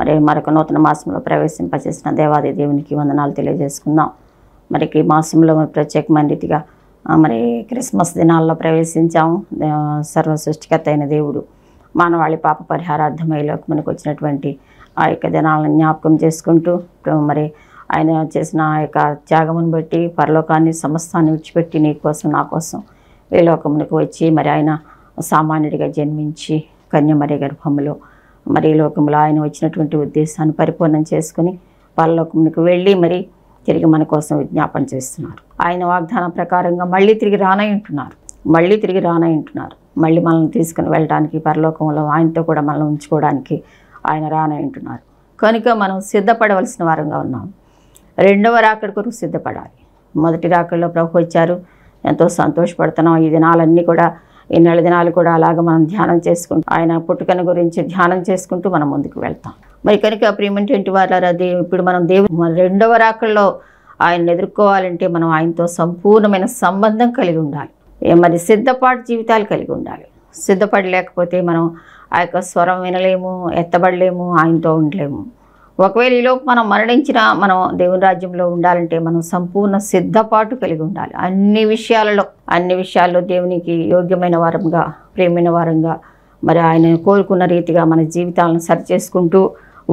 మరి మరొక నూతన మాసంలో ప్రవేశింపజేసిన దేవాది దేవునికి వందనాలు తెలియజేసుకుందాం మరి ఈ మాసంలో ప్రత్యేకమైన రీతిగా మరి క్రిస్మస్ దినాల్లో ప్రవేశించాము సర్వ సృష్టికత అయిన దేవుడు మానవాళి పాప పరిహారార్థమై లోకమునికి వచ్చినటువంటి ఆ యొక్క దినాలను జ్ఞాపకం చేసుకుంటూ మరి ఆయన చేసిన ఆ యొక్క త్యాగమును బట్టి పరలోకాన్ని సమస్తాన్ని విడిచిపెట్టి నీ కోసం నా కోసం ఈ లోకమునికి వచ్చి మరి ఆయన సామాన్యుడిగా జన్మించి కన్యమరి గర్భంలో మరి లోకంలో ఆయన వచ్చినటువంటి ఉద్దేశాన్ని పరిపూర్ణం చేసుకుని పరలోకమునికి వెళ్ళి మరి తిరిగి మన కోసం విజ్ఞాపన చేస్తున్నారు ఆయన వాగ్దానం ప్రకారంగా మళ్ళీ తిరిగి రానై ఉంటున్నారు మళ్ళీ తిరిగి రానై ఉంటున్నారు మళ్ళీ మనల్ని తీసుకుని వెళ్ళడానికి పరలోకంలో ఆయనతో కూడా మనల్ని ఉంచుకోవడానికి ఆయన రానై ఉంటున్నారు కనుక మనం సిద్ధపడవలసిన వారంగా ఉన్నాం రెండవ రాకడి కొరకు సిద్ధపడాలి మొదటి రాకడిలో ప్రభు వచ్చారు ఎంతో సంతోషపడుతున్నాం ఈ దినాలన్నీ కూడా ఇన్నాళ్ళ దినాలు కూడా అలాగ మనం ధ్యానం చేసుకుంటూ ఆయన పుట్టుకను గురించి ధ్యానం చేసుకుంటూ మనం ముందుకు వెళ్తాం మరి కనుక ప్రియమంటి వారు అది ఇప్పుడు మనం దేవుడు మన రెండవ రాకల్లో ఆయన ఎదుర్కోవాలంటే మనం ఆయనతో సంపూర్ణమైన సంబంధం కలిగి ఉండాలి మరి సిద్ధపాటు జీవితాలు కలిగి ఉండాలి సిద్ధపడలేకపోతే మనం ఆ యొక్క స్వరం వినలేము ఎత్తబడలేము ఆయనతో ఉండలేము ఒకవేళ ఈలోపు మనం మరణించినా మనం దేవుని రాజ్యంలో ఉండాలంటే మనం సంపూర్ణ సిద్ధపాటు కలిగి ఉండాలి అన్ని విషయాలలో అన్ని విషయాల్లో దేవునికి యోగ్యమైన వారంగా ప్రేమైన వారంగా మరి ఆయన కోరుకున్న రీతిగా మన జీవితాలను సరిచేసుకుంటూ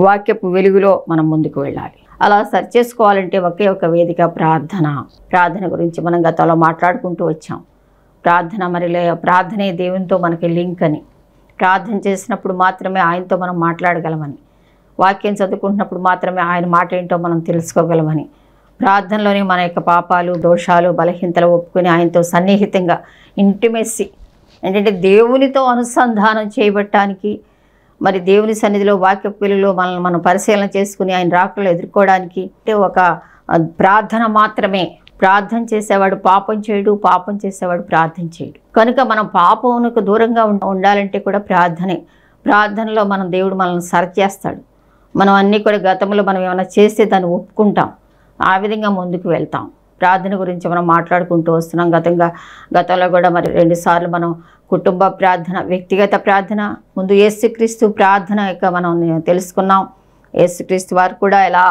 వాక్యపు వెలుగులో మనం ముందుకు వెళ్ళాలి అలా సరి చేసుకోవాలంటే ఒకే ఒక వేదిక ప్రార్థన ప్రార్థన గురించి మనం గతంలో మాట్లాడుకుంటూ వచ్చాం ప్రార్థన మరి ప్రార్థనే దేవునితో మనకి లింక్ అని ప్రార్థన చేసినప్పుడు మాత్రమే ఆయనతో మనం మాట్లాడగలమని వాక్యం చదువుకుంటున్నప్పుడు మాత్రమే ఆయన మాట ఏంటో మనం తెలుసుకోగలమని ప్రార్థనలోనే మన యొక్క పాపాలు దోషాలు బలహీనతలు ఒప్పుకొని ఆయనతో సన్నిహితంగా ఇంటిమెస్సి ఏంటంటే దేవునితో అనుసంధానం చేయబట్టానికి మరి దేవుని సన్నిధిలో వాక్య పిల్లలు మనల్ని మనం పరిశీలన చేసుకుని ఆయన రాకలు ఎదుర్కోవడానికి అంటే ఒక ప్రార్థన మాత్రమే ప్రార్థన చేసేవాడు పాపం చేయడు పాపం చేసేవాడు ప్రార్థన చేయడు కనుక మనం పాపమునకు దూరంగా ఉండాలంటే కూడా ప్రార్థనే ప్రార్థనలో మనం దేవుడు మనల్ని సరిచేస్తాడు మనం అన్నీ కూడా గతంలో మనం ఏమైనా చేస్తే దాన్ని ఒప్పుకుంటాం ఆ విధంగా ముందుకు వెళ్తాం ప్రార్థన గురించి మనం మాట్లాడుకుంటూ వస్తున్నాం గతంగా గతంలో కూడా మరి రెండుసార్లు మనం కుటుంబ ప్రార్థన వ్యక్తిగత ప్రార్థన ముందు ఏసుక్రీస్తు ప్రార్థన యొక్క మనం తెలుసుకున్నాం ఏసుక్రీస్తు వారు కూడా ఎలా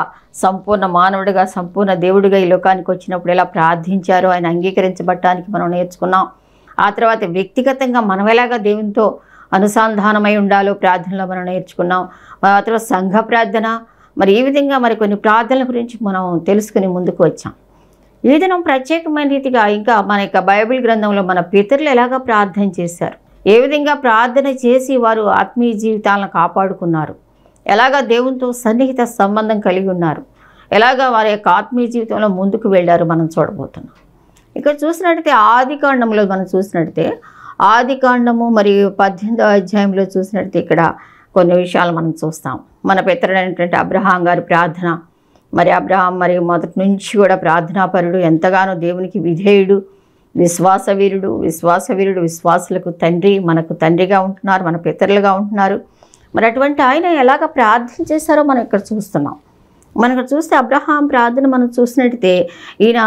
సంపూర్ణ మానవుడిగా సంపూర్ణ దేవుడిగా ఈ లోకానికి వచ్చినప్పుడు ఎలా ప్రార్థించారో ఆయన అంగీకరించబట్టడానికి మనం నేర్చుకున్నాం ఆ తర్వాత వ్యక్తిగతంగా మనం ఎలాగా దేవునితో అనుసంధానమై ఉండాలో ప్రార్థనలో మనం నేర్చుకున్నాం తర్వాత సంఘ ప్రార్థన మరి ఈ విధంగా మరి కొన్ని ప్రార్థనల గురించి మనం తెలుసుకుని ముందుకు వచ్చాం ఈ దినం ప్రత్యేకమైన రీతిగా ఇంకా మన యొక్క బైబిల్ గ్రంథంలో మన పితరులు ఎలాగ ప్రార్థన చేశారు ఏ విధంగా ప్రార్థన చేసి వారు ఆత్మీయ జీవితాలను కాపాడుకున్నారు ఎలాగ దేవునితో సన్నిహిత సంబంధం కలిగి ఉన్నారు ఎలాగ వారి యొక్క ఆత్మీయ జీవితంలో ముందుకు వెళ్ళారు మనం చూడబోతున్నాం ఇక్కడ చూసినట్టయితే ఆది కాండంలో మనం చూసినట్టయితే ఆది కాండము మరియు పద్దెనిమిదవ అధ్యాయంలో చూసినట్టు ఇక్కడ కొన్ని విషయాలు మనం చూస్తాం మన పితరుడైనటువంటి అబ్రహాం గారి ప్రార్థన మరి అబ్రహాం మరి మొదటి నుంచి కూడా ప్రార్థనాపరుడు ఎంతగానో దేవునికి విధేయుడు విశ్వాసవీరుడు విశ్వాసవీరుడు విశ్వాసులకు తండ్రి మనకు తండ్రిగా ఉంటున్నారు మన పితరులుగా ఉంటున్నారు మరి అటువంటి ఆయన ఎలాగ ప్రార్థన చేశారో మనం ఇక్కడ చూస్తున్నాం మనకు చూస్తే అబ్రహాం ప్రార్థన మనం చూసినట్టయితే ఈయన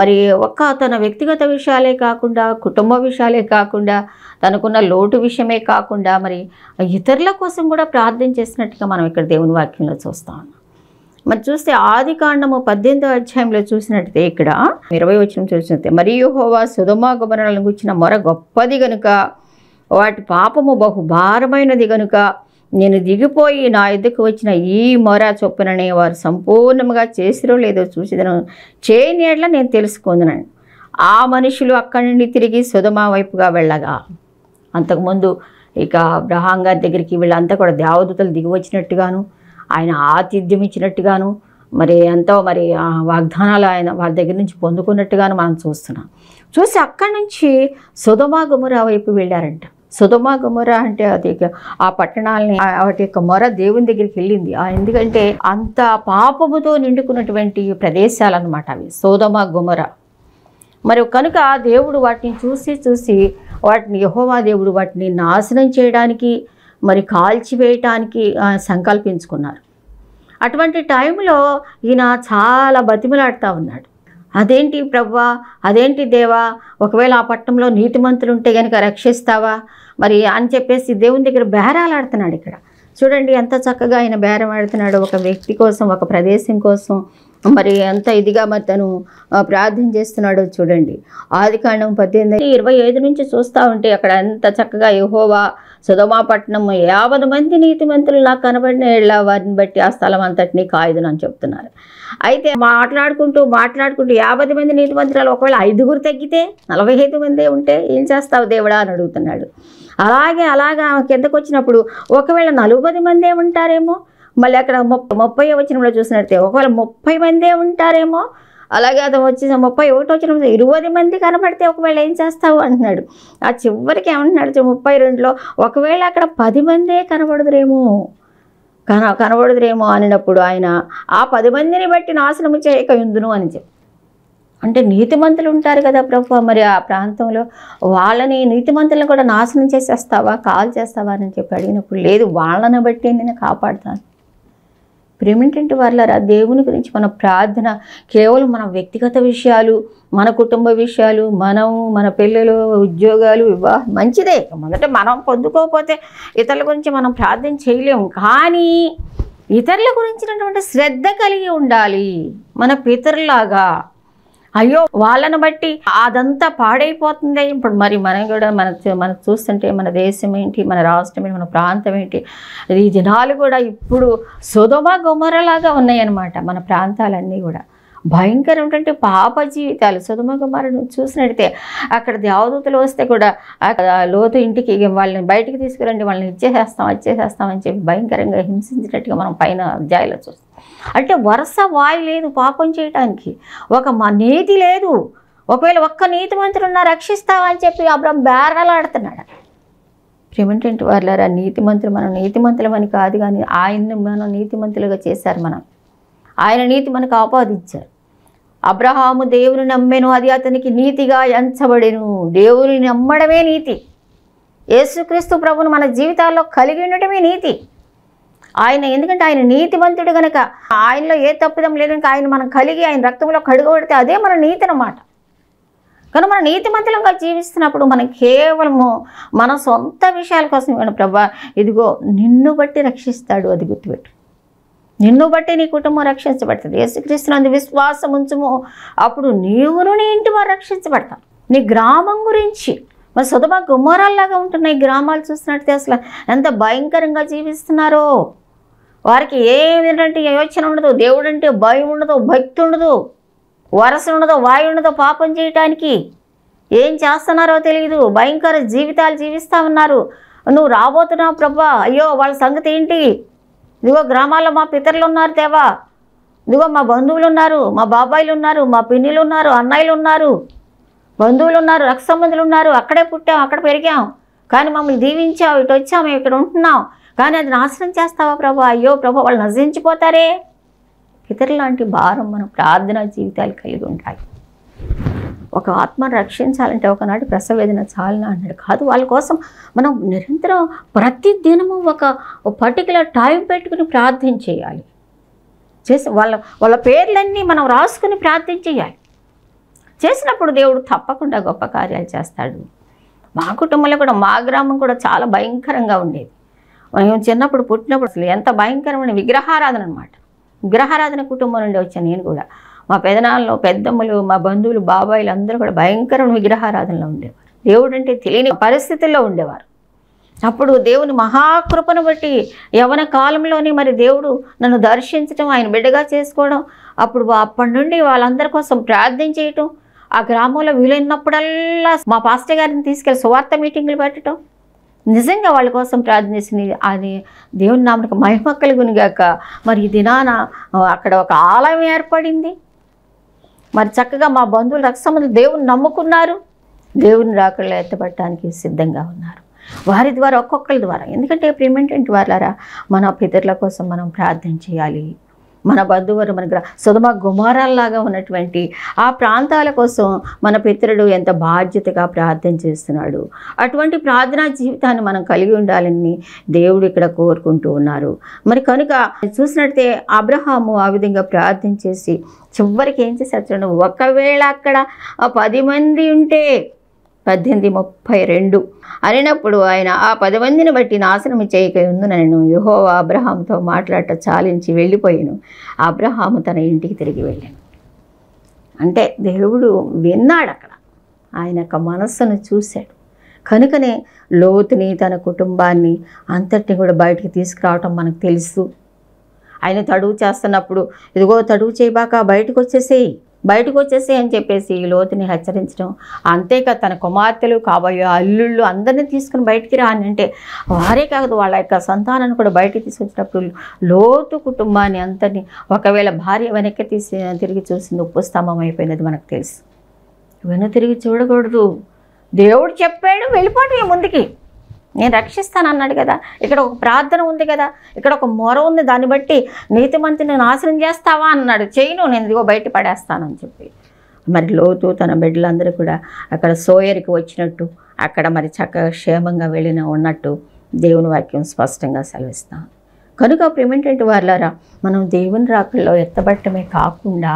మరి ఒక్క తన వ్యక్తిగత విషయాలే కాకుండా కుటుంబ విషయాలే కాకుండా తనకున్న లోటు విషయమే కాకుండా మరి ఇతరుల కోసం కూడా ప్రార్థన చేసినట్టుగా మనం ఇక్కడ దేవుని వాక్యంలో చూస్తాం మరి చూస్తే ఆది కాండము పద్దెనిమిదవ అధ్యాయంలో చూసినట్టయితే ఇక్కడ ఇరవై వచ్చిన చూసినట్టే మరియు హోవా సుధమా గుమరణలను గుచ్చిన మొర గొప్పది గనుక వాటి పాపము బహుభారమైనది గనుక నేను దిగిపోయి నా ఎద్దుకు వచ్చిన ఈ మొర చొప్పుననే వారు సంపూర్ణంగా చేసిరో లేదో చూసిదను చేయని ఎట్లా నేను తెలుసుకుందనని ఆ మనుషులు అక్కడి నుండి తిరిగి సుధమా వైపుగా వెళ్ళగా అంతకుముందు ఇక అబ్రహాం గారి దగ్గరికి వీళ్ళంతా కూడా దేవదూతలు దిగి వచ్చినట్టుగాను ఆయన ఆతిథ్యం ఇచ్చినట్టుగాను మరి ఎంతో మరి వాగ్దానాలు ఆయన వారి దగ్గర నుంచి పొందుకున్నట్టుగాను మనం చూస్తున్నాం చూసి అక్కడి నుంచి సుధమా గుమురా వైపు వెళ్ళారంట సుధమ గుమర అంటే అది ఆ పట్టణాలని వాటి యొక్క మొర దేవుని దగ్గరికి వెళ్ళింది ఎందుకంటే అంత పాపముతో నిండుకున్నటువంటి ప్రదేశాలు అనమాట అవి సోదమ గుమర మరి కనుక దేవుడు వాటిని చూసి చూసి వాటిని యహోవా దేవుడు వాటిని నాశనం చేయడానికి మరి కాల్చివేయటానికి సంకల్పించుకున్నారు అటువంటి టైంలో ఈయన చాలా బతిమలాడుతూ ఉన్నాడు అదేంటి ప్రవ్వా అదేంటి దేవా ఒకవేళ ఆ పట్టణంలో నీతిమంతులు ఉంటే కనుక రక్షిస్తావా మరి అని చెప్పేసి దేవుని దగ్గర బేరాలాడుతున్నాడు ఇక్కడ చూడండి ఎంత చక్కగా ఆయన బేరం ఆడుతున్నాడు ఒక వ్యక్తి కోసం ఒక ప్రదేశం కోసం మరి ఎంత ఇదిగా మరి తను ప్రార్థన చేస్తున్నాడో చూడండి ఆది కాండం పద్దెనిమిది ఇరవై ఐదు నుంచి చూస్తూ ఉంటే అక్కడ ఎంత చక్కగా యహోవా సుధమాపట్నం యాభై మంది నీతిమంతులు నాకు కనబడిన ఏళ్ళ వారిని బట్టి ఆ స్థలం అంతటినీ అని చెప్తున్నారు అయితే మాట్లాడుకుంటూ మాట్లాడుకుంటూ యాభై మంది నీతిమంతురాలు ఒకవేళ ఐదుగురు తగ్గితే నలభై ఐదు మంది ఉంటే ఏం చేస్తావు దేవుడా అని అడుగుతున్నాడు అలాగే అలాగా కిందకు వచ్చినప్పుడు ఒకవేళ నలభై మందే ఉంటారేమో మళ్ళీ అక్కడ ముప్పై ముప్పై వచ్చినంలో చూసినట్టే ఒకవేళ ముప్పై మందే ఉంటారేమో అలాగే అతను వచ్చి ముప్పై ఒకటి వచ్చిన ఇరవై మంది కనబడితే ఒకవేళ ఏం చేస్తావు అంటున్నాడు ఆ చివరికి ఏమంటున్నాడు ముప్పై రెండులో ఒకవేళ అక్కడ పది మందే కనబడదురేమో కన కనబడదురేమో అనినప్పుడు ఆయన ఆ పది మందిని బట్టి నాశనము చేయక ఇందును అని చెప్పి అంటే నీతిమంతులు ఉంటారు కదా ప్రభు మరి ఆ ప్రాంతంలో వాళ్ళని నీతిమంతులను కూడా నాశనం చేసేస్తావా కాల్ చేస్తావా అని చెప్పి అడిగినప్పుడు లేదు వాళ్ళని బట్టి నేను కాపాడుతాను ప్రేమేంటంటే వాళ్ళారా దేవుని గురించి మన ప్రార్థన కేవలం మన వ్యక్తిగత విషయాలు మన కుటుంబ విషయాలు మనం మన పిల్లలు ఉద్యోగాలు వివాహం మంచిదే మొదట మనం పొందుకోకపోతే ఇతరుల గురించి మనం ప్రార్థన చేయలేము కానీ ఇతరుల గురించినటువంటి శ్రద్ధ కలిగి ఉండాలి మన పితరులాగా అయ్యో వాళ్ళను బట్టి అదంతా పాడైపోతుంది ఇప్పుడు మరి మనం కూడా మన మనం చూస్తుంటే మన దేశం ఏంటి మన రాష్ట్రం ఏంటి మన ప్రాంతం ఏంటి ఈ దినాలు కూడా ఇప్పుడు సుధమ గుమరలాగా ఉన్నాయన్నమాట మన ప్రాంతాలన్నీ కూడా భయంకరమైనటువంటి పాప జీవితాలు సుధుమకుమారుడు చూసినట్టయితే అక్కడ దేవదూతలు వస్తే కూడా లోతు ఇంటికి వాళ్ళని బయటికి తీసుకురండి వాళ్ళని ఇచ్చేసేస్తాం వచ్చేసేస్తామని అని చెప్పి భయంకరంగా హింసించినట్టుగా మనం పైన జాయిలో చూస్తాం అంటే వరుస వాయు లేదు పాపం చేయడానికి ఒక మా నీతి లేదు ఒకవేళ ఒక్క నీతి మంత్రులు ఉన్నా రక్షిస్తావా అని చెప్పి అబ్రహం బేరలాడుతున్నాడు ప్రేమంటే వాళ్ళారా నీతి మంత్రులు మనం నీతి మంత్రులమని కాదు కానీ ఆయన్ని మనం నీతి మంత్రులుగా చేశారు మనం ఆయన నీతి మనకు ఆపాదించారు అబ్రహాము దేవుని నమ్మెను అది అతనికి నీతిగా ఎంచబడెను దేవుని నమ్మడమే నీతి యేసుక్రీస్తు ప్రభును మన జీవితాల్లో కలిగి ఉండటమే నీతి ఆయన ఎందుకంటే ఆయన నీతివంతుడు కనుక ఆయనలో ఏ తప్పిదం లేదు కనుక ఆయన మనం కలిగి ఆయన రక్తంలో కడుగబడితే అదే మన నీతి అన్నమాట కానీ మన నీతిమంతులంగా జీవిస్తున్నప్పుడు మనం కేవలము మన సొంత విషయాల కోసం ప్రభా ఇదిగో నిన్ను బట్టి రక్షిస్తాడు అది గుర్తుపెట్టు నిన్ను బట్టి నీ కుటుంబం రక్షించబడుతుంది అందు విశ్వాసం ఉంచుము అప్పుడు నీవును నీ ఇంటి వారు రక్షించబడతారు నీ గ్రామం గురించి మరి సుధమ గుమ్మరాల్లాగా ఉంటున్నాయి గ్రామాలు చూసినట్టే అసలు ఎంత భయంకరంగా జీవిస్తున్నారో వారికి ఏమిటంటే యోచన ఉండదు దేవుడు అంటే భయం ఉండదు భక్తి ఉండదు వరస ఉండదు వాయు ఉండదు పాపం చేయటానికి ఏం చేస్తున్నారో తెలియదు భయంకర జీవితాలు జీవిస్తూ ఉన్నారు నువ్వు రాబోతున్నావు ప్రభా అయ్యో వాళ్ళ సంగతి ఏంటి ఇదిగో గ్రామాల్లో మా పితరులు ఉన్నారు తేవా ఇదిగో మా బంధువులు ఉన్నారు మా బాబాయిలు ఉన్నారు మా పిన్నిలు ఉన్నారు అన్నయ్యలు ఉన్నారు బంధువులు ఉన్నారు రక్త సంబంధులు ఉన్నారు అక్కడే పుట్టాం అక్కడ పెరిగాం కానీ మమ్మల్ని దీవించావు ఇటు వచ్చాము ఇక్కడ ఉంటున్నాం కానీ అది నాశనం చేస్తావా ప్రభా అయ్యో ప్రభా వాళ్ళు నశించిపోతారే ఇతరులాంటి భారం మన ప్రార్థనా జీవితాలు కలిగి ఉంటాయి ఒక ఆత్మను రక్షించాలంటే ఒకనాడు ప్రసవేదన చాలన అన్నాడు కాదు వాళ్ళ కోసం మనం నిరంతరం ప్రతి దినము ఒక పర్టికులర్ టైం పెట్టుకుని ప్రార్థన చేయాలి చేసి వాళ్ళ వాళ్ళ పేర్లన్నీ మనం రాసుకుని ప్రార్థన చేయాలి చేసినప్పుడు దేవుడు తప్పకుండా గొప్ప కార్యాలు చేస్తాడు మా కుటుంబంలో కూడా మా గ్రామం కూడా చాలా భయంకరంగా ఉండేది మేము చిన్నప్పుడు పుట్టినప్పుడు అసలు ఎంత భయంకరమైన విగ్రహారాధన అనమాట విగ్రహారాధన కుటుంబం నుండి వచ్చాను నేను కూడా మా పెదనాళ్ళు పెద్దమ్మలు మా బంధువులు బాబాయిలు అందరూ కూడా భయంకరమైన విగ్రహారాధనలో ఉండేవారు దేవుడు అంటే తెలియని పరిస్థితుల్లో ఉండేవారు అప్పుడు దేవుని మహాకృపను బట్టి యవన కాలంలోనే మరి దేవుడు నన్ను దర్శించడం ఆయన బిడ్డగా చేసుకోవడం అప్పుడు అప్పటి నుండి వాళ్ళందరి కోసం ప్రార్థన చేయటం ఆ గ్రామంలో వీలైనప్పుడల్లా మా పాస్టర్ గారిని తీసుకెళ్ళి సువార్త మీటింగులు పెట్టడం నిజంగా వాళ్ళ కోసం ప్రార్థన చేసింది అది దేవుని నామకు మహిమ కలుగునిగాక మరి ఈ దినాన అక్కడ ఒక ఆలయం ఏర్పడింది మరి చక్కగా మా బంధువులు రక్తసంబంధులు దేవుని నమ్ముకున్నారు దేవుని రాకళ్ళు ఎత్తపట్టడానికి సిద్ధంగా ఉన్నారు వారి ద్వారా ఒక్కొక్కరి ద్వారా ఎందుకంటే ప్రేమేంటే వాళ్ళారా మన పితరుల కోసం మనం ప్రార్థన చేయాలి మన బంధువులు మన సుధమ గుమారాల్లాగా ఉన్నటువంటి ఆ ప్రాంతాల కోసం మన పితరుడు ఎంత బాధ్యతగా ప్రార్థన చేస్తున్నాడు అటువంటి ప్రార్థనా జీవితాన్ని మనం కలిగి ఉండాలని దేవుడు ఇక్కడ కోరుకుంటూ ఉన్నారు మరి కనుక చూసినట్టే అబ్రహాము ఆ విధంగా ప్రార్థన చేసి చివరికి ఏం చేసే ఒకవేళ అక్కడ పది మంది ఉంటే పద్దెనిమిది ముప్పై రెండు అనినప్పుడు ఆయన ఆ పది మందిని బట్టి నాశనము చేయకయుందు నేను యుహో అబ్రహాంతో మాట్లాడట చాలించి వెళ్ళిపోయాను అబ్రహాము తన ఇంటికి తిరిగి వెళ్ళాను అంటే దేవుడు విన్నాడు అక్కడ ఆయన యొక్క మనస్సును చూశాడు కనుకనే లోతుని తన కుటుంబాన్ని అంతటిని కూడా బయటికి తీసుకురావటం మనకు తెలుసు ఆయన తడువు చేస్తున్నప్పుడు ఇదిగో తడువు చేయబాక బయటకు వచ్చేసేయి బయటకు వచ్చేసి అని చెప్పేసి లోతుని హెచ్చరించడం అంతేకా తన కుమార్తెలు కాబోయే అల్లుళ్ళు అందరినీ తీసుకుని బయటికి అని అంటే వారే కాదు వాళ్ళ యొక్క సంతానాన్ని కూడా బయటికి తీసుకొచ్చినప్పుడు లోతు కుటుంబాన్ని అంతని ఒకవేళ భార్య వెనక్కి తీసి తిరిగి చూసింది ఉప్పు స్తంభం అయిపోయినది మనకు తెలుసు వెను తిరిగి చూడకూడదు దేవుడు చెప్పాడు వెళ్ళిపోవటం ముందుకి నేను రక్షిస్తాను అన్నాడు కదా ఇక్కడ ఒక ప్రార్థన ఉంది కదా ఇక్కడ ఒక మొర ఉంది దాన్ని బట్టి నీతిమంతుని నాశనం చేస్తావా అన్నాడు చేయను నేను ఇదిగో బయట పడేస్తానని చెప్పి మరి లోతు తన బిడ్డలందరూ కూడా అక్కడ సోయరికి వచ్చినట్టు అక్కడ మరి చక్కగా క్షేమంగా వెళ్ళిన ఉన్నట్టు దేవుని వాక్యం స్పష్టంగా సెలవిస్తాను కనుక ప్రేమేంటంటే వాళ్ళారా మనం దేవుని రాకల్లో ఎత్తబట్టమే కాకుండా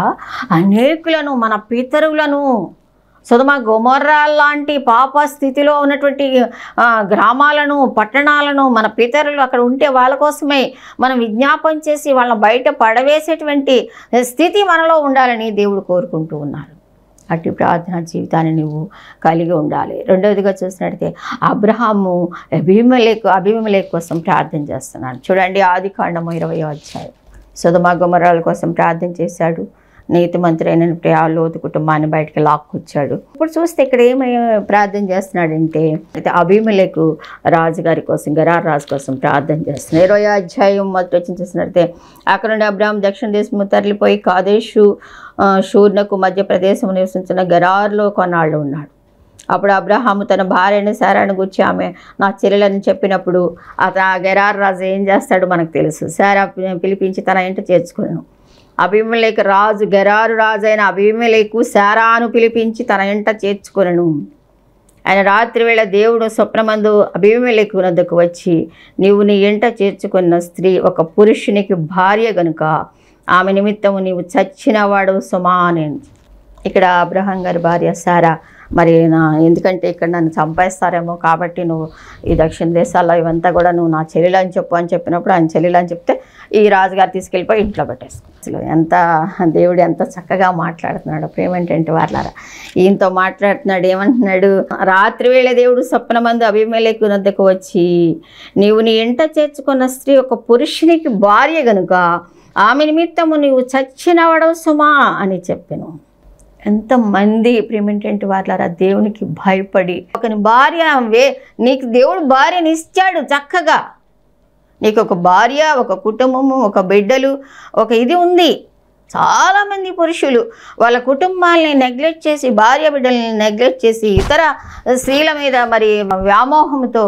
అనేకులను మన పితరులను సుధమ గుమర్రా లాంటి పాప స్థితిలో ఉన్నటువంటి గ్రామాలను పట్టణాలను మన పితరులు అక్కడ ఉంటే వాళ్ళ కోసమే మనం విజ్ఞాపం చేసి వాళ్ళని బయట పడవేసేటువంటి స్థితి మనలో ఉండాలని దేవుడు కోరుకుంటూ ఉన్నారు అటు ప్రార్థన జీవితాన్ని నువ్వు కలిగి ఉండాలి రెండవదిగా చూసినట్టయితే అబ్రహాము అభిమలే అభిమలే కోసం ప్రార్థన చేస్తున్నాడు చూడండి ఆది కాండము ఇరవై అధ్యాయం సుధమా గుమరాల కోసం ప్రార్థన చేశాడు నీతిమంతుడైన ఆ లోతు కుటుంబాన్ని బయటకు లాక్కొచ్చాడు ఇప్పుడు చూస్తే ఇక్కడ ఏమై ప్రార్థన చేస్తున్నాడంటే అయితే అభిమలకు రాజుగారి కోసం గరార్ రాజు కోసం ప్రార్థన చేస్తున్నాడు ఇరవై అధ్యాయం మొదటి వచ్చిన చూసినట్లయితే అక్కడ నుండి అబ్రాహ్మ దక్షిణ దేశం తరలిపోయి కాదేశు షూర్నకు మధ్యప్రదేశం నివసించిన గరార్లో కొన్నాళ్ళు ఉన్నాడు అప్పుడు అబ్రహాము తన భార్యను శారాను గుర్చి ఆమె నా చెల్లెలని చెప్పినప్పుడు అతను ఆ గెరార్ రాజు ఏం చేస్తాడో మనకు తెలుసు శారా పిలిపించి తన ఇంట చేర్చుకున్నాను అభిమలేఖ రాజు గెరారు రాజైన అభిమలేకు శారాను పిలిపించి తన ఇంట చేర్చుకొనను ఆయన రాత్రివేళ దేవుడు స్వప్నమందు అభిమలేకు నద్దకు వచ్చి నీవు నీ ఇంట చేర్చుకున్న స్త్రీ ఒక పురుషునికి భార్య గనుక ఆమె నిమిత్తము నీవు చచ్చినవాడు సుమానే ఇక్కడ అబ్రహం గారి భార్య సారా మరి నా ఎందుకంటే ఇక్కడ నన్ను చంపేస్తారేమో కాబట్టి నువ్వు ఈ దక్షిణ దేశాల్లో ఇవంతా కూడా నువ్వు నా చెల్లెలు అని చెప్పు అని చెప్పినప్పుడు ఆయన చెల్లెలు అని చెప్తే ఈ రాజుగారు తీసుకెళ్ళిపోయి ఇంట్లో పెట్టేసుకో అసలు ఎంత దేవుడు ఎంత చక్కగా మాట్లాడుతున్నాడు ప్రేమేంటంటే వాళ్ళారా ఈయనతో మాట్లాడుతున్నాడు ఏమంటున్నాడు రాత్రి వేళ దేవుడు స్వప్నమందు అభిమేలకు నద్దకు వచ్చి నీవు నీ ఇంట చేర్చుకున్న స్త్రీ ఒక పురుషునికి భార్య గనుక ఆమె నిమిత్తము నీవు చచ్చినవడవు సుమా అని చెప్పాను ఎంతమంది ప్రేమిటెంట్ వాళ్ళారా దేవునికి భయపడి ఒక భార్య వే నీకు దేవుడు భార్యని ఇచ్చాడు చక్కగా నీకు ఒక భార్య ఒక కుటుంబము ఒక బిడ్డలు ఒక ఇది ఉంది చాలామంది పురుషులు వాళ్ళ కుటుంబాలని నెగ్లెక్ట్ చేసి భార్య బిడ్డల్ని నెగ్లెక్ట్ చేసి ఇతర స్త్రీల మీద మరి వ్యామోహంతో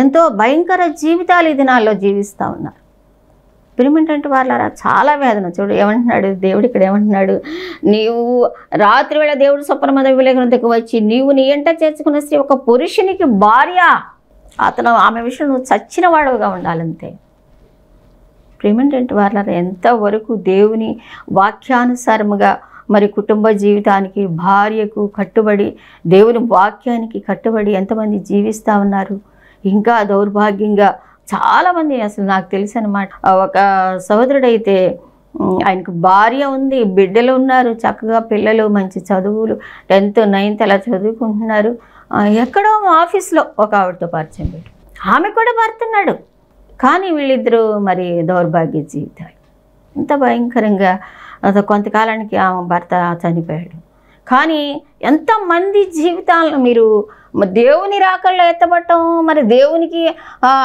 ఎంతో భయంకర జీవితాలు ఈ దినాల్లో జీవిస్తూ ఉన్నారు పిలిమిట్ అంటే చాలా వేదన చూడు ఏమంటున్నాడు దేవుడు ఇక్కడ ఏమంటున్నాడు నీవు రాత్రి వేళ దేవుడు విలేకరణ దగ్గర వచ్చి నీవు నీ ఎంట చేర్చుకున్న స్త్రీ ఒక పురుషునికి భార్య అతను ఆమె విషయం నువ్వు చచ్చిన వాడవుగా ఉండాలంతే ప్రిమిటెంట్ వాళ్ళ ఎంతవరకు దేవుని వాక్యానుసారముగా మరి కుటుంబ జీవితానికి భార్యకు కట్టుబడి దేవుని వాక్యానికి కట్టుబడి ఎంతమంది జీవిస్తూ ఉన్నారు ఇంకా దౌర్భాగ్యంగా చాలామంది అసలు నాకు తెలుసు అనమాట ఒక సహోదరుడైతే ఆయనకు భార్య ఉంది బిడ్డలు ఉన్నారు చక్కగా పిల్లలు మంచి చదువులు టెన్త్ నైన్త్ అలా చదువుకుంటున్నారు ఎక్కడో ఆఫీస్లో ఒక ఆవిడతో పరిచయం ఆమె కూడా పడుతున్నాడు కానీ వీళ్ళిద్దరూ మరి దౌర్భాగ్య జీవితాలు ఎంత భయంకరంగా కొంతకాలానికి ఆమె భర్త చనిపోయాడు కానీ ఎంతమంది జీవితాలను మీరు దేవుని రాకల్లో ఎత్తబట్టం మరి దేవునికి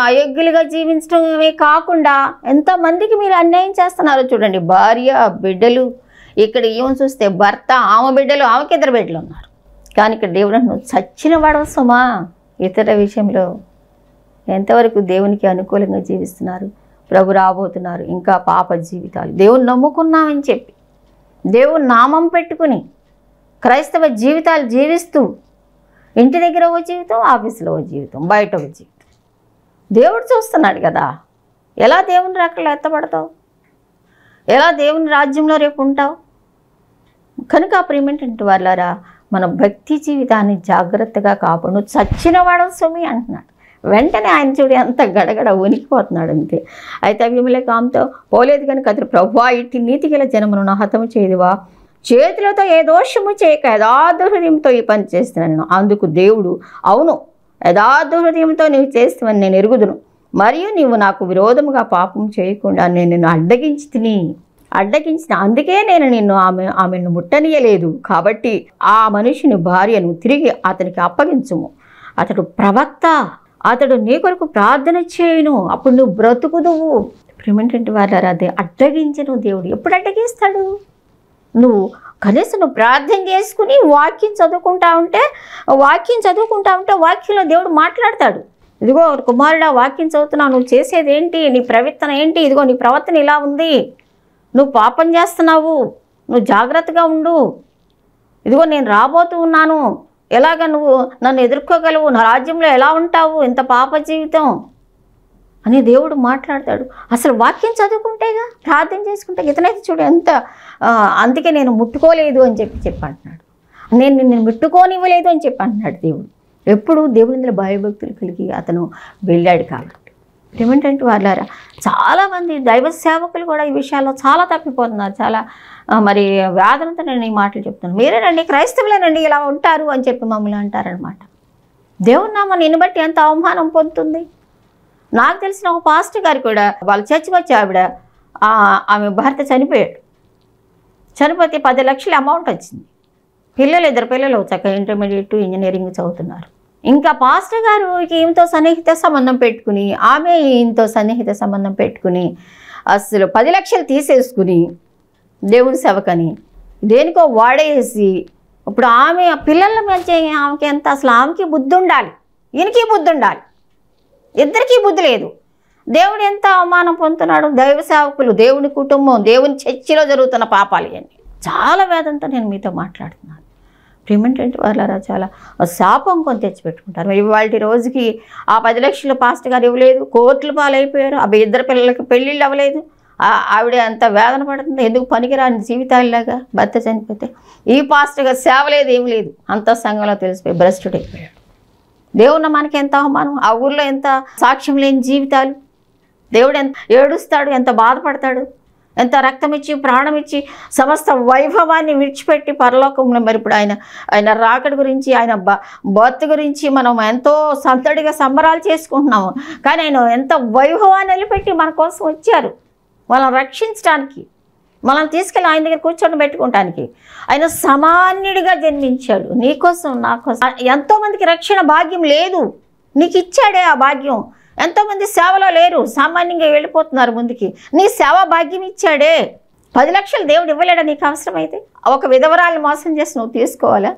అయోగ్యులుగా జీవించడమే కాకుండా ఎంతమందికి మీరు అన్యాయం చేస్తున్నారో చూడండి భార్య బిడ్డలు ఇక్కడ ఏమని చూస్తే భర్త ఆమె బిడ్డలు ఆమెకి ఇద్దరు బిడ్డలు ఉన్నారు కానీ ఇక్కడ దేవుడు నువ్వు చచ్చిన వాడవసమా ఇతర విషయంలో ఎంతవరకు దేవునికి అనుకూలంగా జీవిస్తున్నారు ప్రభు రాబోతున్నారు ఇంకా పాప జీవితాలు దేవుని నమ్ముకున్నామని చెప్పి దేవుని నామం పెట్టుకుని క్రైస్తవ జీవితాలు జీవిస్తూ ఇంటి దగ్గర ఓ జీవితం ఆఫీసులో ఓ జీవితం బయట ఓ జీవితం దేవుడు చూస్తున్నాడు కదా ఎలా దేవుని రెక్కలు ఎత్తబడతావు ఎలా దేవుని రాజ్యంలో రేపు ఉంటావు కనుక ప్రేమేంటి వాళ్ళారా మన భక్తి జీవితాన్ని జాగ్రత్తగా కాపాడు చచ్చినవాడు స్వామి అంటున్నాడు వెంటనే ఆయన చూడు అంత గడగడ ఉనికిపోతున్నాడు అంతే అయితే అభిమలేఖ ఆమెతో పోలేదు కనుక అతడు ప్రభు ఇట్టి నీతి గల జనమును హతము చేయదువా చేతులతో ఏ దోషము చేయక యథార్థ హృదయంతో ఈ పని చేస్తున్నాను అందుకు దేవుడు అవును యథార్థ హృదయంతో నీవు చేస్తావని నేను ఎరుగుదును మరియు నీవు నాకు విరోధముగా పాపం చేయకుండా నేను నిన్ను అడ్డగించి తిని అడ్డగించిన అందుకే నేను నిన్ను ఆమె ఆమెను ముట్టనీయలేదు కాబట్టి ఆ మనిషిని భార్యను తిరిగి అతనికి అప్పగించుము అతడు ప్రవక్త అతడు నీ కొరకు ప్రార్థన చేయను అప్పుడు నువ్వు బ్రతుకుదువు ప్రేమేంటంటే వాళ్ళారా అదే అడ్డగించను దేవుడు ఎప్పుడు అడ్డగిస్తాడు నువ్వు కనీసం నువ్వు ప్రార్థన చేసుకుని వాక్యం చదువుకుంటా ఉంటే వాక్యం చదువుకుంటా ఉంటే వాక్యంలో దేవుడు మాట్లాడతాడు ఇదిగో కుమారుడా వాక్యం చదువుతున్నా నువ్వు చేసేది ఏంటి నీ ప్రవర్తన ఏంటి ఇదిగో నీ ప్రవర్తన ఇలా ఉంది నువ్వు పాపం చేస్తున్నావు నువ్వు జాగ్రత్తగా ఉండు ఇదిగో నేను రాబోతూ ఉన్నాను ఎలాగ నువ్వు నన్ను ఎదుర్కోగలవు నా రాజ్యంలో ఎలా ఉంటావు ఇంత పాప జీవితం అని దేవుడు మాట్లాడతాడు అసలు వాక్యం చదువుకుంటేగా ప్రార్థన చేసుకుంటే ఇతనైతే చూడు ఎంత అందుకే నేను ముట్టుకోలేదు అని చెప్పి చెప్పి అంటున్నాడు నేను నిన్ను ముట్టుకోనివ్వలేదు అని చెప్పి అంటున్నాడు దేవుడు ఎప్పుడు దేవుడి మీద భయభక్తులు కలిగి అతను వెళ్ళాడు కాబట్టి ఏమంటే వాళ్ళారా చాలామంది దైవ సేవకులు కూడా ఈ విషయాల్లో చాలా తప్పిపోతున్నారు చాలా మరి వేదనతో నేను ఈ మాటలు చెప్తున్నాను మీరేనండి క్రైస్తవులేనండి ఇలా ఉంటారు అని చెప్పి మమ్మల్ని అంటారనమాట నామ నిన్ను బట్టి ఎంత అవమానం పొందుతుంది నాకు తెలిసిన ఒక పాస్టర్ గారు కూడా వాళ్ళ చర్చికి వచ్చి ఆవిడ ఆమె భర్త చనిపోయాడు చనిపోతే పది లక్షల అమౌంట్ వచ్చింది పిల్లలు ఇద్దరు పిల్లలు చక్కగా ఇంటర్మీడియట్ ఇంజనీరింగ్ చదువుతున్నారు ఇంకా పాస్టర్ గారు ఈమెతో సన్నిహిత సంబంధం పెట్టుకుని ఆమె ఈయనతో సన్నిహిత సంబంధం పెట్టుకుని అసలు పది లక్షలు తీసేసుకుని దేవుని సేవకని దేనికో వాడేసి ఇప్పుడు ఆమె పిల్లల మధ్య ఆమెకి ఎంత అసలు ఆమెకి బుద్ధి ఉండాలి ఈయనకి బుద్ధి ఉండాలి ఇద్దరికీ బుద్ధి లేదు దేవుడు ఎంత అవమానం పొందుతున్నాడు దైవ సేవకులు దేవుని కుటుంబం దేవుని చర్చిలో జరుగుతున్న పాపాలు ఇవన్నీ చాలా వేదంతో నేను మీతో మాట్లాడుతున్నాను ప్రిమెంటెంట్ వాళ్ళరా చాలా శాపం కొని తెచ్చిపెట్టుకుంటారు మరి వాళ్ళ రోజుకి ఆ పది లక్షలు పాస్ట్ గారు ఇవ్వలేదు కోట్లు పాలైపోయారు అవి ఇద్దరు పిల్లలకి పెళ్ళిళ్ళు అవ్వలేదు ఆవిడ అంత వేదన పడుతుంది ఎందుకు పనికిరాని జీవితాలలాగా భర్త చనిపోతే ఈ పాస్ట్గా సేవ లేదు ఏమి లేదు అంత సంఘంలో తెలిసిపోయి భ్రష్టుడైపోయాడు దేవున్న మనకి ఎంత అవమానం ఆ ఊర్లో ఎంత సాక్ష్యం లేని జీవితాలు దేవుడు ఎంత ఏడుస్తాడు ఎంత బాధపడతాడు ఎంత రక్తం ఇచ్చి ప్రాణం ఇచ్చి సమస్త వైభవాన్ని విడిచిపెట్టి పరలోకంలో మరి ఇప్పుడు ఆయన ఆయన రాకడి గురించి ఆయన బర్త్ గురించి మనం ఎంతో సంతడిగా సంబరాలు చేసుకుంటున్నాము కానీ ఆయన ఎంత వైభవాన్ని వెళ్ళిపెట్టి మన కోసం వచ్చారు మనం రక్షించడానికి మనం తీసుకెళ్ళి ఆయన దగ్గర కూర్చొని పెట్టుకుంటానికి ఆయన సామాన్యుడిగా జన్మించాడు నీకోసం నా కోసం ఎంతోమందికి రక్షణ భాగ్యం లేదు నీకు ఇచ్చాడే ఆ భాగ్యం ఎంతోమంది సేవలో లేరు సామాన్యంగా వెళ్ళిపోతున్నారు ముందుకి నీ సేవా భాగ్యం ఇచ్చాడే పది లక్షలు దేవుడు ఇవ్వలేడా నీకు అవసరమైతే ఒక విధవరాలను మోసం చేసి నువ్వు తీసుకోవాలా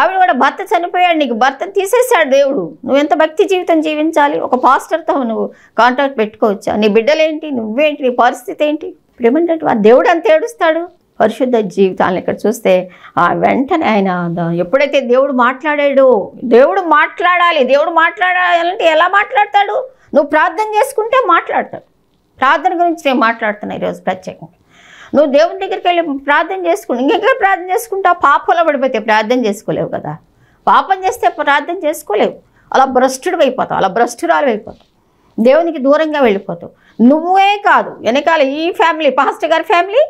ఆవిడ కూడా భర్త చనిపోయాడు నీకు భర్తను తీసేశాడు దేవుడు నువ్వు ఎంత భక్తి జీవితం జీవించాలి ఒక పాస్టర్తో నువ్వు కాంటాక్ట్ పెట్టుకోవచ్చా నీ బిడ్డలేంటి నువ్వేంటి నీ పరిస్థితి ఏంటి ఇప్పుడు ఏమంటే ఆ దేవుడు అంత ఏడుస్తాడు పరిశుద్ధ జీవితాలను ఇక్కడ చూస్తే ఆ వెంటనే ఆయన ఎప్పుడైతే దేవుడు మాట్లాడాడు దేవుడు మాట్లాడాలి దేవుడు మాట్లాడాలంటే ఎలా మాట్లాడతాడు నువ్వు ప్రార్థన చేసుకుంటే మాట్లాడతాడు ప్రార్థన గురించి నేను మాట్లాడుతున్నా ఈరోజు ప్రత్యేకంగా నువ్వు దేవుని దగ్గరికి వెళ్ళి ప్రార్థన చేసుకుంటు ఇంకెక్కడ ప్రార్థన చేసుకుంటావు పాపంలో పడిపోతే ప్రార్థన చేసుకోలేవు కదా పాపం చేస్తే ప్రార్థన చేసుకోలేవు అలా భ్రష్టుడు అయిపోతావు అలా భ్రష్టురాలు అయిపోతావు దేవునికి దూరంగా వెళ్ళిపోతావు నువ్వే కాదు వెనకాల ఈ ఫ్యామిలీ పాస్ట్ గారి ఫ్యామిలీ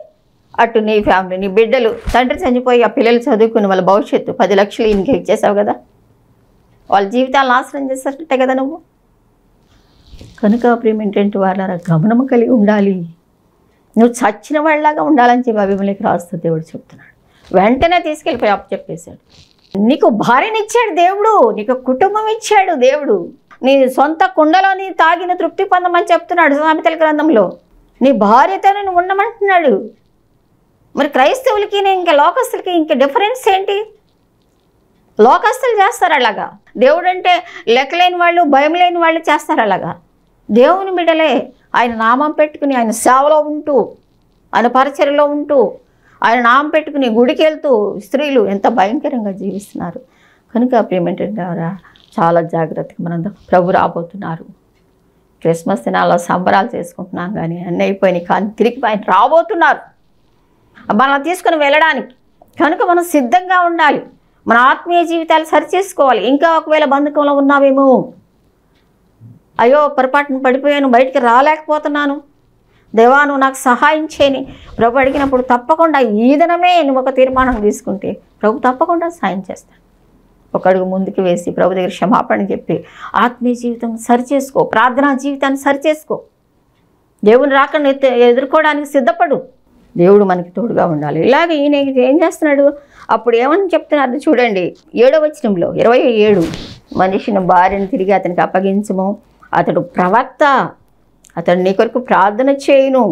అటు నీ ఫ్యామిలీ నీ బిడ్డలు తండ్రి చనిపోయి ఆ పిల్లలు చదువుకుని వాళ్ళ భవిష్యత్తు పది లక్షలు ఈయనకి ఇచ్చేసావు కదా వాళ్ళ జీవితాలు నాశనం చేస్తారంటే కదా నువ్వు కనుక ప్రియమేంటంటే వాళ్ళ గమనము కలిగి ఉండాలి నువ్వు చచ్చిన వాళ్ళలాగా ఉండాలని చెప్పి అభిమలకి రాస్తా దేవుడు చెప్తున్నాడు వెంటనే తీసుకెళ్ళిపోయి అప్పు చెప్పేశాడు నీకు భార్యనిచ్చాడు దేవుడు నీకు కుటుంబం ఇచ్చాడు దేవుడు నీ సొంత కుండలోని తాగిన తృప్తి పొందమని చెప్తున్నాడు సామెతల గ్రంథంలో నీ భార్యతో నేను ఉండమంటున్నాడు మరి క్రైస్తవులకి నేను ఇంకా లోకస్తులకి ఇంక డిఫరెన్స్ ఏంటి లోకస్తులు చేస్తారు అలాగా దేవుడు అంటే లెక్కలేని వాళ్ళు భయం లేని వాళ్ళు చేస్తారు అలాగా దేవుని బిడలే ఆయన నామం పెట్టుకుని ఆయన సేవలో ఉంటూ ఆయన పరిచర్లో ఉంటూ ఆయన నామం పెట్టుకుని గుడికి వెళ్తూ స్త్రీలు ఎంత భయంకరంగా జీవిస్తున్నారు కనుక ప్రేమేంటంటే చాలా జాగ్రత్తగా మనం ప్రభు రాబోతున్నారు క్రిస్మస్ దినాల్లో సంబరాలు చేసుకుంటున్నాం కానీ అన్నీ అయిపోయినాయి కానీ తిరిగి ఆయన రాబోతున్నారు మనం తీసుకుని వెళ్ళడానికి కనుక మనం సిద్ధంగా ఉండాలి మన ఆత్మీయ జీవితాలు సరిచేసుకోవాలి ఇంకా ఒకవేళ బంధకంలో ఉన్నామేమో అయ్యో పొరపాటును పడిపోయాను బయటికి రాలేకపోతున్నాను దేవా నువ్వు నాకు సహాయం చేయని ప్రభు అడిగినప్పుడు తప్పకుండా ఈ దినమే నువ్వు ఒక తీర్మానం తీసుకుంటే ప్రభు తప్పకుండా సాయం చేస్తాను ఒక అడుగు ముందుకు వేసి ప్రభు దగ్గర క్షమాపణ చెప్పి ఆత్మీయ జీవితం సరిచేసుకో ప్రార్థనా జీవితాన్ని సరిచేసుకో దేవుని రాకుండా ఎదుర్కోవడానికి సిద్ధపడు దేవుడు మనకి తోడుగా ఉండాలి ఇలాగ ఈయన ఏం చేస్తున్నాడు అప్పుడు ఏమని చెప్తున్నారు చూడండి ఏడో వచనంలో ఇరవై ఏడు మనిషిని భార్యను తిరిగి అతనికి అప్పగించము అతడు ప్రవక్త అతడు నీ కొరకు ప్రార్థన చేయను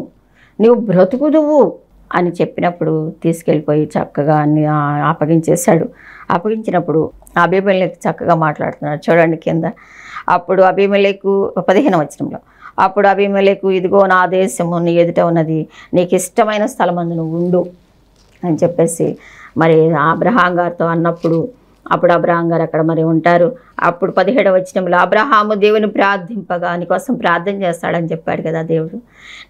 నువ్వు బ్రతుకుదువు అని చెప్పినప్పుడు తీసుకెళ్ళిపోయి చక్కగా అన్ని అప్పగించేశాడు అప్పగించినప్పుడు అభిమలేఖ చక్కగా మాట్లాడుతున్నాడు చూడండి కింద అప్పుడు అభిమలేకు పదిహేను వచ్చినంలో అప్పుడు అభిమలేకు ఇదిగో నా దేశము నీ ఎదుట ఉన్నది నీకు ఇష్టమైన స్థలం నువ్వు ఉండు అని చెప్పేసి మరి అబ్రహాం గారితో అన్నప్పుడు అప్పుడు అబ్రహాం గారు అక్కడ మరి ఉంటారు అప్పుడు పదిహేడవ వచనంలో అబ్రహాము దేవుని ప్రార్థింపగా నీకోసం ప్రార్థన చేస్తాడని చెప్పాడు కదా దేవుడు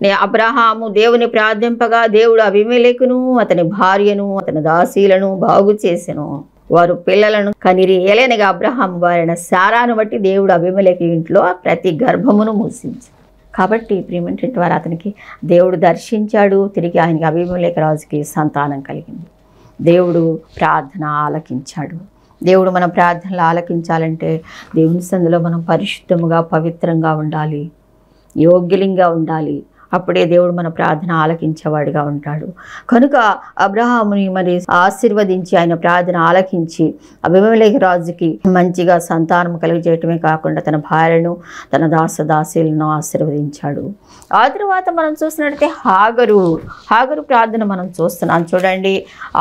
నే అబ్రహాము దేవుని ప్రార్థింపగా దేవుడు అభిమేలేకును అతని భార్యను అతని దాసీలను బాగు చేశాను వారు పిల్లలను కనిరి ఏలేనిగా అబ్రహాం వారిన సారాను బట్టి దేవుడు అభిమలేఖ ఇంట్లో ప్రతి గర్భమును మూసించి కాబట్టి ప్రియమంటే వారు అతనికి దేవుడు దర్శించాడు తిరిగి ఆయనకి అభిమలేఖ రాజుకి సంతానం కలిగింది దేవుడు ప్రార్థన ఆలకించాడు దేవుడు మన ప్రార్థనలు ఆలకించాలంటే దేవుని సందులో మనం పరిశుద్ధముగా పవిత్రంగా ఉండాలి యోగ్యలింగా ఉండాలి అప్పుడే దేవుడు మన ప్రార్థన ఆలకించేవాడిగా ఉంటాడు కనుక అబ్రహాముని మరి ఆశీర్వదించి ఆయన ప్రార్థన ఆలకించి అభిమలేఖ రాజుకి మంచిగా సంతానం కలిగజేయటమే కాకుండా తన భార్యను తన దాస దాసీలను ఆశీర్వదించాడు ఆ తర్వాత మనం చూసినట్టయితే హాగరు హాగరు ప్రార్థన మనం చూస్తున్నాం చూడండి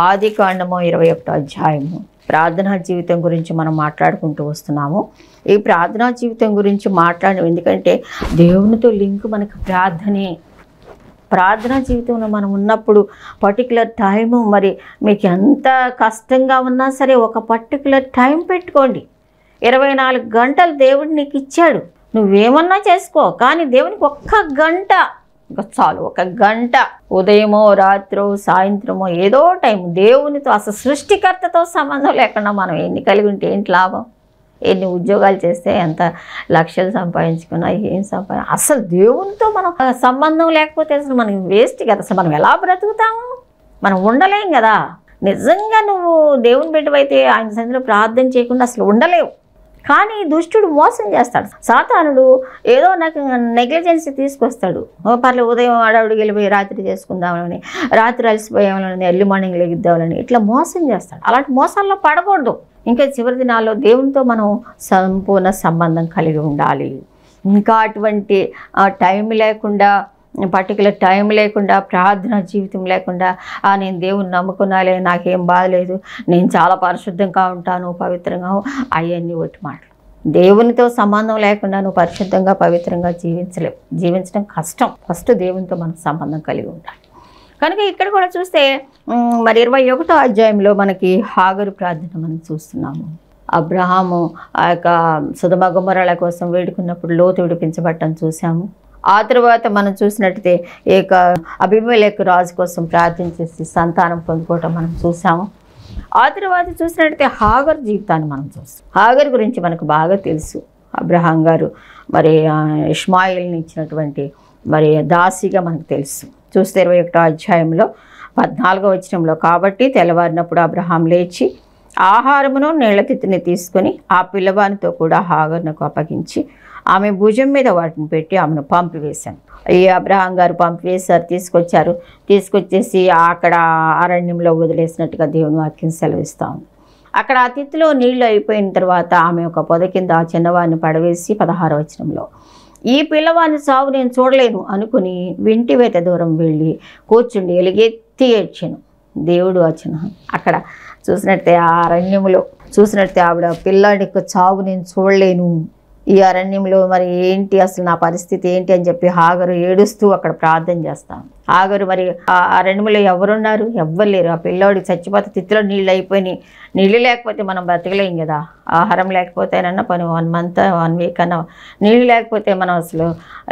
ఆది కాండము ఇరవై ఒకటో అధ్యాయము ప్రార్థనా జీవితం గురించి మనం మాట్లాడుకుంటూ వస్తున్నాము ఈ ప్రార్థనా జీవితం గురించి మాట్లాడడం ఎందుకంటే దేవునితో లింక్ మనకు ప్రార్థనే ప్రార్థనా జీవితంలో మనం ఉన్నప్పుడు పర్టికులర్ టైము మరి మీకు ఎంత కష్టంగా ఉన్నా సరే ఒక పర్టికులర్ టైం పెట్టుకోండి ఇరవై నాలుగు గంటలు దేవుడు నీకు ఇచ్చాడు నువ్వేమన్నా చేసుకో కానీ దేవునికి ఒక్క గంట ఇంకా చాలు ఒక గంట ఉదయమో రాత్రో సాయంత్రమో ఏదో టైం దేవునితో అసలు సృష్టికర్తతో సంబంధం లేకుండా మనం ఎన్ని కలిగి ఉంటే ఏంటి లాభం ఎన్ని ఉద్యోగాలు చేస్తే ఎంత లక్ష్యాలు సంపాదించుకున్నా ఏం సంపాదించ అసలు దేవునితో మనం సంబంధం లేకపోతే అసలు మనకి వేస్ట్ కదా అసలు మనం ఎలా బ్రతుకుతాము మనం ఉండలేం కదా నిజంగా నువ్వు దేవుని బిడ్డవైతే ఆయన సంధిలో ప్రార్థన చేయకుండా అసలు ఉండలేవు కానీ దుష్టుడు మోసం చేస్తాడు సాతానుడు ఏదో నాకు నెగ్లిజెన్సీ తీసుకొస్తాడు ఓ పర్లే ఉదయం అడవుడికి వెళ్ళిపోయి రాత్రి చేసుకుందామని రాత్రి అలసిపోయామని ఎర్లీ మార్నింగ్ లెగిద్దామని ఇట్లా మోసం చేస్తాడు అలాంటి మోసాల్లో పడకూడదు ఇంకా చివరి దినాల్లో దేవునితో మనం సంపూర్ణ సంబంధం కలిగి ఉండాలి ఇంకా అటువంటి టైం లేకుండా పర్టికులర్ టైం లేకుండా ప్రార్థన జీవితం లేకుండా నేను దేవుని నమ్ముకున్నాలే నాకేం బాధలేదు నేను చాలా పరిశుద్ధంగా ఉంటాను పవిత్రంగా అవన్నీ ఒట్టి మాటలు దేవునితో సంబంధం లేకుండా నువ్వు పరిశుద్ధంగా పవిత్రంగా జీవించలేవు జీవించడం కష్టం ఫస్ట్ దేవునితో మనకు సంబంధం కలిగి ఉండాలి కనుక ఇక్కడ కూడా చూస్తే మరి ఇరవై ఒకటో అధ్యాయంలో మనకి హాగరు ప్రార్థన మనం చూస్తున్నాము అబ్రహాము ఆ యొక్క సుధమగుమరాల కోసం వేడుకున్నప్పుడు లోతు విడిపించబట్టని చూసాము ఆ తర్వాత మనం చూసినట్టయితే ఏక అభిమలేఖ రాజు కోసం ప్రార్థన చేసి సంతానం పొందుకోవటం మనం చూసాము ఆ తర్వాత చూసినట్టయితే హాగర్ జీవితాన్ని మనం చూస్తాం హాగర్ గురించి మనకు బాగా తెలుసు అబ్రహాం గారు మరి ఇష్మాయిల్ని ఇచ్చినటువంటి మరి దాసిగా మనకు తెలుసు చూస్తే ఇరవై ఒకటో అధ్యాయంలో పద్నాలుగో వచ్చినంలో కాబట్టి తెల్లవారినప్పుడు అబ్రహాం లేచి ఆహారమును నీళ్ళతిత్తిని తీసుకొని ఆ పిల్లవానితో కూడా హాగర్నకు అప్పగించి ఆమె భుజం మీద వాటిని పెట్టి ఆమెను పంపివేశాను ఈ అబ్రహాం గారు పంపివేశారు తీసుకొచ్చారు తీసుకొచ్చేసి అక్కడ అరణ్యంలో వదిలేసినట్టుగా దేవుని వాక్యం సెలవిస్తా ఉంది అక్కడ అతిథిలో నీళ్ళు అయిపోయిన తర్వాత ఆమె ఒక పొద కింద ఆ చిన్నవాడిని పడవేసి పదహారు వచనంలో ఈ పిల్లవాడిని సాగు నేను చూడలేను అనుకుని వేత దూరం వెళ్ళి కూర్చుండి ఎలుగెత్తి ఏడ్చాను దేవుడు వచ్చిన అక్కడ చూసినట్టే ఆ అరణ్యంలో చూసినట్టే ఆవిడ పిల్లాడికి చావు నేను చూడలేను ఈ అరణ్యంలో మరి ఏంటి అసలు నా పరిస్థితి ఏంటి అని చెప్పి ఆగరు ఏడుస్తూ అక్కడ ప్రార్థన చేస్తాం ఆగరు మరి ఆ అరణ్యంలో ఎవరున్నారు ఎవ్వరు లేరు ఆ పిల్లోడికి చచ్చిపోతే తిత్తిలో నీళ్ళు అయిపోయి నీళ్ళు లేకపోతే మనం బ్రతకలేం కదా ఆహారం లేకపోతేనన్నా పని వన్ మంత్ వన్ వీక్ అన్నా నీళ్ళు లేకపోతే మనం అసలు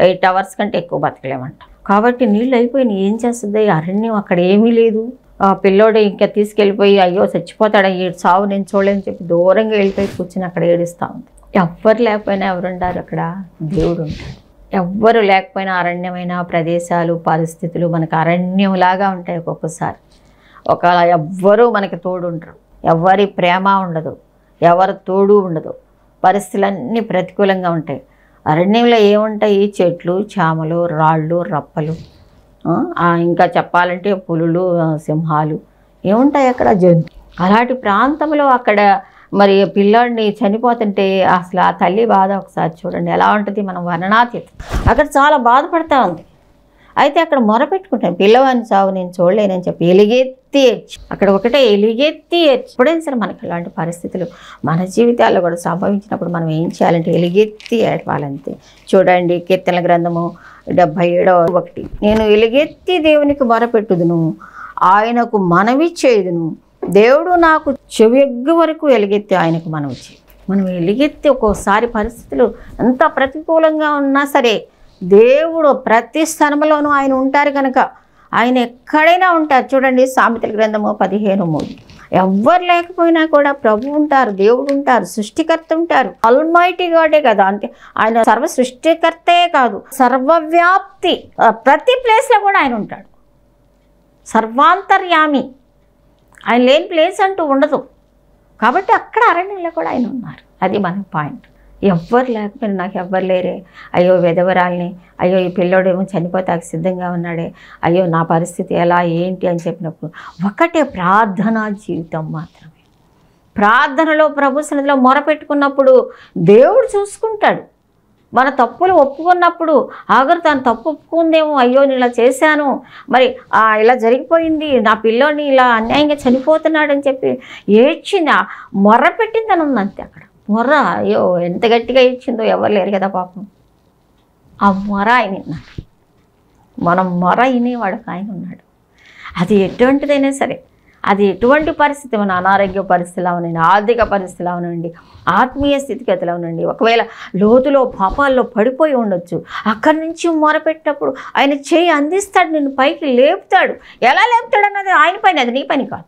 ఎయిట్ అవర్స్ కంటే ఎక్కువ బ్రతకలేమంట కాబట్టి నీళ్ళు అయిపోయినాయి ఏం చేస్తుంది అరణ్యం అక్కడ ఏమీ లేదు ఆ పిల్లోడు ఇంకా తీసుకెళ్ళిపోయి అయ్యో చచ్చిపోతాడా ఈ సావు నేను చూడలేని చెప్పి దూరంగా వెళ్ళిపోయి కూర్చుని అక్కడ ఏడుస్తూ ఉంది ఎవ్వరు లేకపోయినా ఎవరుంటారు అక్కడ దేవుడు ఉంటాడు ఎవ్వరు లేకపోయినా అరణ్యమైన ప్రదేశాలు పరిస్థితులు మనకు అరణ్యంలాగా ఉంటాయి ఒక్కొక్కసారి ఒక ఎవ్వరూ మనకి తోడు ఉండరు ఎవరి ప్రేమ ఉండదు ఎవరి తోడు ఉండదు పరిస్థితులన్నీ ప్రతికూలంగా ఉంటాయి అరణ్యంలో ఏముంటాయి చెట్లు చామలు రాళ్ళు రప్పలు ఇంకా చెప్పాలంటే పులులు సింహాలు ఏముంటాయి అక్కడ జంతు అలాంటి ప్రాంతంలో అక్కడ మరి పిల్లాడిని చనిపోతుంటే అసలు ఆ తల్లి బాధ ఒకసారి చూడండి ఎలా ఉంటుంది మనం వర్ణనాతీతం అక్కడ చాలా బాధపడతా ఉంది అయితే అక్కడ మొరపెట్టుకుంటాను పిల్లవాడిని చావు నేను చూడలేనని చెప్పి ఏడ్చు అక్కడ ఒకటే ఏడ్చు ఎప్పుడైనా సరే మనకి ఇలాంటి పరిస్థితులు మన జీవితాల్లో కూడా సంభవించినప్పుడు మనం ఏం చేయాలంటే ఎలిగెత్తి ఏడవాలంతే చూడండి కీర్తనల గ్రంథము డెబ్భై ఏడవ ఒకటి నేను ఎలిగెత్తి దేవునికి మొరపెట్టుదును ఆయనకు మనవి చేయుదును దేవుడు నాకు చెవిగ్గు వరకు వెలిగెత్తి ఆయనకు మనం ఇచ్చి మనం వెలిగెత్తి ఒక్కోసారి పరిస్థితులు ఎంత ప్రతికూలంగా ఉన్నా సరే దేవుడు ప్రతి స్థలంలోనూ ఆయన ఉంటారు కనుక ఆయన ఎక్కడైనా ఉంటారు చూడండి సామెతల గ్రంథము పదిహేను మూడు ఎవ్వరు లేకపోయినా కూడా ప్రభు ఉంటారు దేవుడు ఉంటారు సృష్టికర్త ఉంటారు అల్మైటీ గాడే కదా అంటే ఆయన సర్వ సృష్టికర్తే కాదు సర్వవ్యాప్తి ప్రతి ప్లేస్లో కూడా ఆయన ఉంటాడు సర్వాంతర్యామి ఆయన లేని ప్లేస్ అంటూ ఉండదు కాబట్టి అక్కడ అరణ్యంలో కూడా ఆయన ఉన్నారు అది మన పాయింట్ ఎవ్వరు లేకపోయినా నాకు ఎవ్వరు లేరే అయ్యో విధవరాల్ని అయ్యో ఈ పిల్లోడేమో చనిపోతాకి సిద్ధంగా ఉన్నాడే అయ్యో నా పరిస్థితి ఎలా ఏంటి అని చెప్పినప్పుడు ఒకటే ప్రార్థనా జీవితం మాత్రమే ప్రార్థనలో ప్రభు సన్నిధిలో మొరపెట్టుకున్నప్పుడు దేవుడు చూసుకుంటాడు మన తప్పులు ఒప్పుకున్నప్పుడు ఆఖరు తను తప్పు ఒప్పుకుందేమో అయ్యో నేను ఇలా చేశాను మరి ఇలా జరిగిపోయింది నా పిల్లోని ఇలా అన్యాయంగా చనిపోతున్నాడని చెప్పి ఏడ్చింది అని ఉంది అంతే అక్కడ మొర్ర అయ్యో ఎంత గట్టిగా ఏడ్చిందో ఎవరు లేరు కదా పాపం ఆ మొర ఆయన మనం మొర వినేవాడు ఆయన ఉన్నాడు అది ఎటువంటిదైనా సరే అది ఎటువంటి పరిస్థితి మన అనారోగ్య పరిస్థితిలో ఉండండి ఆర్థిక పరిస్థితిలో ఉనండి ఆత్మీయ స్థితిగతిలో ఉండండి ఒకవేళ లోతులో పాపాల్లో పడిపోయి ఉండొచ్చు అక్కడి నుంచి మొరపెట్టినప్పుడు ఆయన చేయి అందిస్తాడు నిన్ను పైకి లేపుతాడు ఎలా లేపుతాడు అన్నది ఆయన పని అది నీ పని కాదు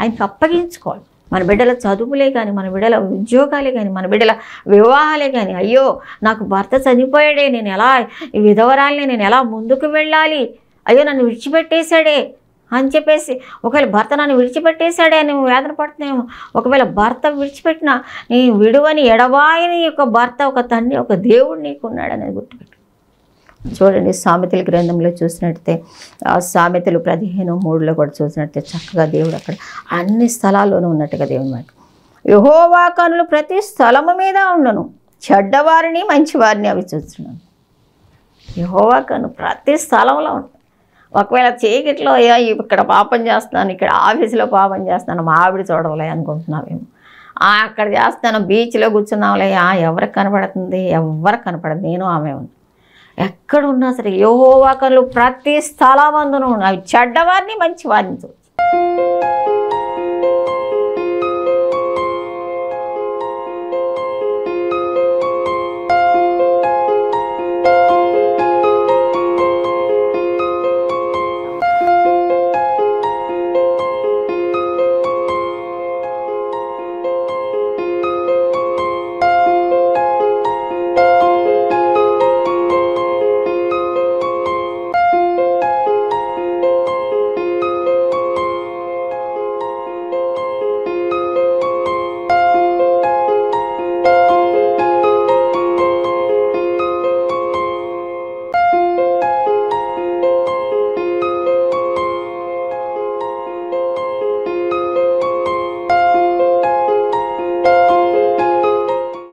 ఆయనకి అప్పగించుకోవాలి మన బిడ్డల చదువులే కానీ మన బిడ్డల ఉద్యోగాలే కానీ మన బిడ్డల వివాహాలే కానీ అయ్యో నాకు భర్త చనిపోయాడే నేను ఎలా విధవరాలని నేను ఎలా ముందుకు వెళ్ళాలి అయ్యో నన్ను విడిచిపెట్టేశాడే అని చెప్పేసి ఒకవేళ భర్త నన్ను విడిచిపెట్టేశాడే నువ్వు వేదన పడుతున్నామో ఒకవేళ భర్త విడిచిపెట్టిన నీ విడువని ఎడవాయిని యొక్క భర్త ఒక తండ్రి ఒక దేవుడు నీకున్నాడు అనేది గుర్తుపెట్టు చూడండి సామెతల గ్రంథంలో చూసినట్టయితే సామెతలు పదిహేను మూడులో కూడా చూసినట్టయితే చక్కగా దేవుడు అక్కడ అన్ని స్థలాల్లోనూ ఉన్నట్టుగా దేవుని మాట యహోవా కనులు ప్రతి స్థలము మీద ఉండను చెడ్డవారిని మంచివారిని అవి చూస్తున్నాను యహోవా కను ప్రతి స్థలంలో ఉంటాను ఒకవేళ చీకట్లో అయ్యా ఇక్కడ పాపం చేస్తున్నాను ఇక్కడ ఆఫీసులో పాపం చేస్తున్నాను మా ఆవిడ చూడవలే అనుకుంటున్నామేమో అక్కడ చేస్తాను బీచ్లో కూర్చున్నావులే ఎవరికి కనపడుతుంది ఎవరు కనపడదు నేను ఆమె ఉంది ఎక్కడున్నా సరే యోహోవాకలు ప్రతి స్థలమందును చెడ్డవారిని మంచి వారిని